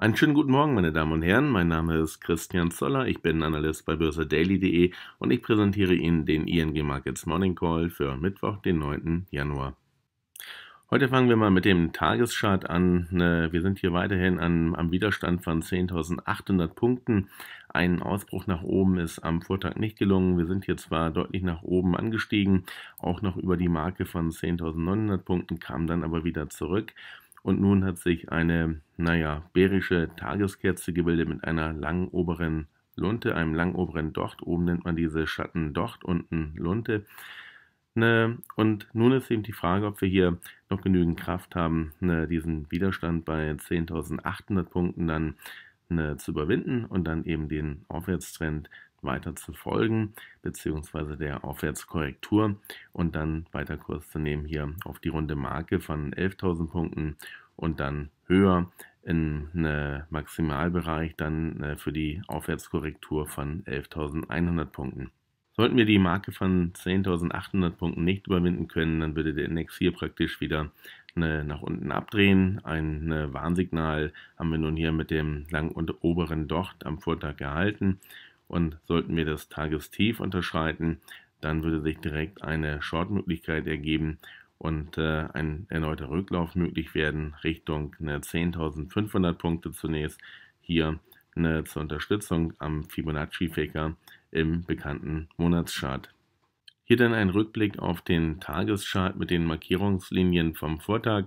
Einen schönen guten Morgen, meine Damen und Herren. Mein Name ist Christian Zoller. Ich bin Analyst bei börsedaily.de und ich präsentiere Ihnen den ING Markets Morning Call für Mittwoch, den 9. Januar. Heute fangen wir mal mit dem Tageschart an. Ne, wir sind hier weiterhin an, am Widerstand von 10.800 Punkten. Ein Ausbruch nach oben ist am Vortag nicht gelungen. Wir sind hier zwar deutlich nach oben angestiegen, auch noch über die Marke von 10.900 Punkten, kam dann aber wieder zurück. Und nun hat sich eine, naja, bärische Tageskerze gebildet mit einer langen oberen Lunte, einem langen oberen Docht. Oben nennt man diese Schatten Docht, unten Lunte. Ne, und nun ist eben die Frage, ob wir hier noch genügend Kraft haben, ne, diesen Widerstand bei 10.800 Punkten dann ne, zu überwinden und dann eben den Aufwärtstrend weiter zu folgen, beziehungsweise der Aufwärtskorrektur und dann weiter Kurs zu nehmen hier auf die runde Marke von 11.000 Punkten und dann höher in einen äh, Maximalbereich dann äh, für die Aufwärtskorrektur von 11.100 Punkten. Sollten wir die Marke von 10.800 Punkten nicht überwinden können, dann würde der Index hier praktisch wieder äh, nach unten abdrehen. Ein Warnsignal haben wir nun hier mit dem langen und oberen Docht am Vortag gehalten und sollten wir das Tagestief unterschreiten, dann würde sich direkt eine Short-Möglichkeit ergeben und äh, ein erneuter Rücklauf möglich werden Richtung eine 10.500 Punkte zunächst. Hier eine, zur Unterstützung am Fibonacci-Faker im bekannten Monatschart. Hier dann ein Rückblick auf den Tageschart mit den Markierungslinien vom Vortag.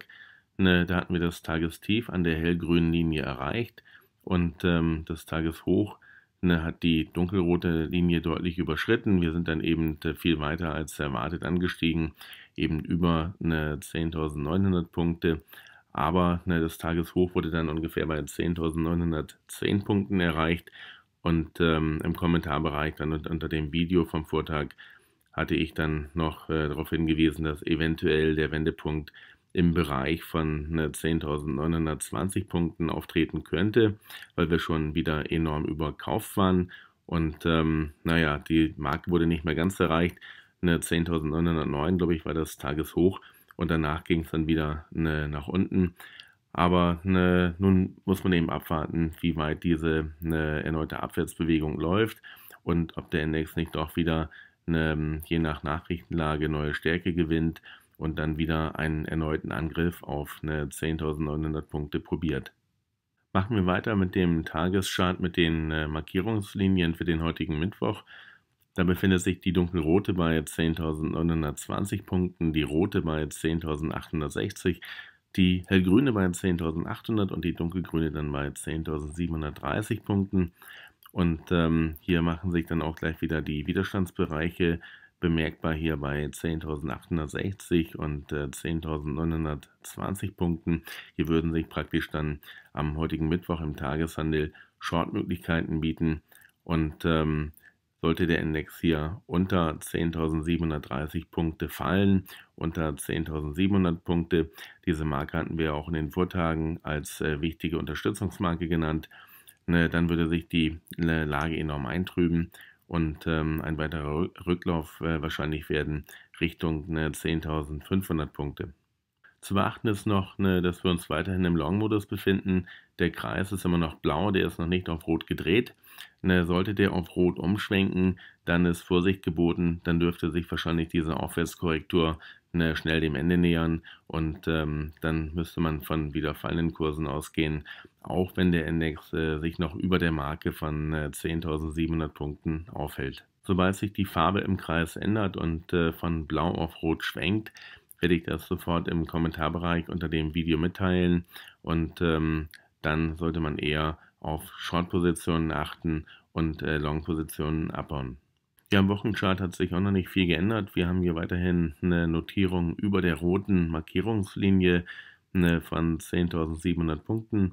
Ne, da hatten wir das Tagestief an der hellgrünen Linie erreicht und ähm, das Tageshoch Ne, hat die dunkelrote Linie deutlich überschritten. Wir sind dann eben äh, viel weiter als erwartet angestiegen, eben über 10.900 ne, Punkte. Aber ne, das Tageshoch wurde dann ungefähr bei 10.910 Punkten erreicht. Und ähm, im Kommentarbereich dann unter dem Video vom Vortag hatte ich dann noch äh, darauf hingewiesen, dass eventuell der Wendepunkt im Bereich von 10.920 Punkten auftreten könnte, weil wir schon wieder enorm überkauft waren. Und ähm, naja, die Marke wurde nicht mehr ganz erreicht. 10.909, glaube ich, war das Tageshoch. Und danach ging es dann wieder ne, nach unten. Aber ne, nun muss man eben abwarten, wie weit diese ne, erneute Abwärtsbewegung läuft und ob der Index nicht doch wieder ne, je nach Nachrichtenlage neue Stärke gewinnt und dann wieder einen erneuten Angriff auf eine 10.900 Punkte probiert. Machen wir weiter mit dem Tageschart mit den äh, Markierungslinien für den heutigen Mittwoch. Da befindet sich die dunkelrote bei 10.920 Punkten, die rote bei 10.860, die hellgrüne bei 10.800 und die dunkelgrüne dann bei 10.730 Punkten. Und ähm, hier machen sich dann auch gleich wieder die Widerstandsbereiche bemerkbar hier bei 10.860 und äh, 10.920 Punkten. Hier würden sich praktisch dann am heutigen Mittwoch im Tageshandel Shortmöglichkeiten bieten und ähm, sollte der Index hier unter 10.730 Punkte fallen, unter 10.700 Punkte. Diese Marke hatten wir auch in den Vortagen als äh, wichtige Unterstützungsmarke genannt. Ne, dann würde sich die äh, Lage enorm eintrüben und ähm, ein weiterer Rücklauf äh, wahrscheinlich werden Richtung ne, 10.500 Punkte. Zu beachten ist noch, ne, dass wir uns weiterhin im Long-Modus befinden. Der Kreis ist immer noch blau, der ist noch nicht auf rot gedreht. Ne, sollte der auf rot umschwenken, dann ist Vorsicht geboten, dann dürfte sich wahrscheinlich diese Aufwärtskorrektur ne, schnell dem Ende nähern und ähm, dann müsste man von wieder fallenden Kursen ausgehen, auch wenn der Index äh, sich noch über der Marke von äh, 10.700 Punkten aufhält. Sobald sich die Farbe im Kreis ändert und äh, von blau auf rot schwenkt, werde ich das sofort im Kommentarbereich unter dem Video mitteilen und ähm, dann sollte man eher auf Short-Positionen achten und äh, Long-Positionen abbauen. Ja, am Wochenchart hat sich auch noch nicht viel geändert. Wir haben hier weiterhin eine Notierung über der roten Markierungslinie eine von 10.700 Punkten.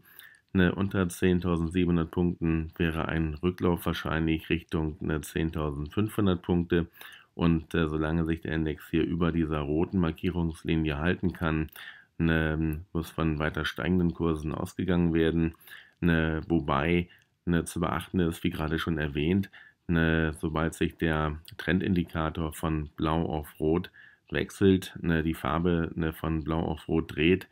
Eine unter 10.700 Punkten wäre ein Rücklauf wahrscheinlich Richtung 10.500 Punkte. Und äh, solange sich der Index hier über dieser roten Markierungslinie halten kann, ne, muss von weiter steigenden Kursen ausgegangen werden. Ne, wobei ne, zu beachten ist, wie gerade schon erwähnt, ne, sobald sich der Trendindikator von blau auf rot wechselt, ne, die Farbe ne, von blau auf rot dreht,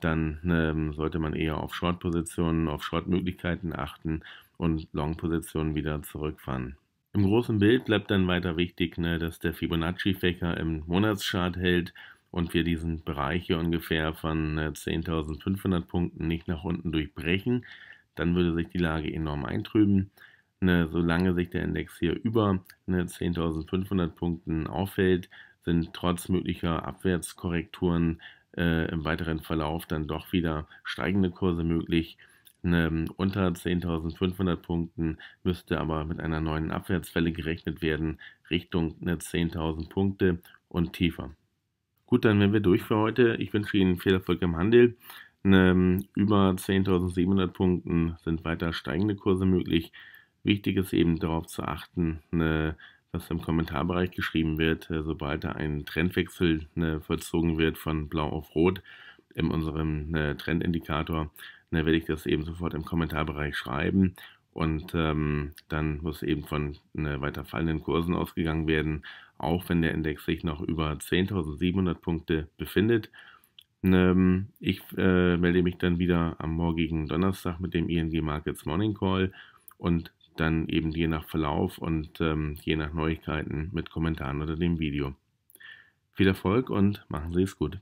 dann ne, sollte man eher auf Short-Positionen, auf Short-Möglichkeiten achten und Long-Positionen wieder zurückfahren. Im großen Bild bleibt dann weiter wichtig, ne, dass der Fibonacci-Fächer im Monatschart hält und wir diesen Bereich hier ungefähr von 10.500 ne, Punkten nicht nach unten durchbrechen. Dann würde sich die Lage enorm eintrüben. Ne, solange sich der Index hier über ne, 10.500 Punkten auffällt, sind trotz möglicher Abwärtskorrekturen äh, im weiteren Verlauf dann doch wieder steigende Kurse möglich. Ne, unter 10.500 Punkten müsste aber mit einer neuen Abwärtswelle gerechnet werden, Richtung ne, 10.000 Punkte und tiefer. Gut, dann wären wir durch für heute. Ich wünsche Ihnen viel Erfolg im Handel. Ne, über 10.700 Punkten sind weiter steigende Kurse möglich. Wichtig ist eben darauf zu achten, ne, was im Kommentarbereich geschrieben wird, äh, sobald da ein Trendwechsel ne, vollzogen wird von blau auf rot in unserem ne, Trendindikator, werde ich das eben sofort im Kommentarbereich schreiben und ähm, dann muss eben von äh, weiter fallenden Kursen ausgegangen werden, auch wenn der Index sich noch über 10.700 Punkte befindet. Ähm, ich äh, melde mich dann wieder am morgigen Donnerstag mit dem ING Markets Morning Call und dann eben je nach Verlauf und ähm, je nach Neuigkeiten mit Kommentaren unter dem Video. Viel Erfolg und machen Sie es gut.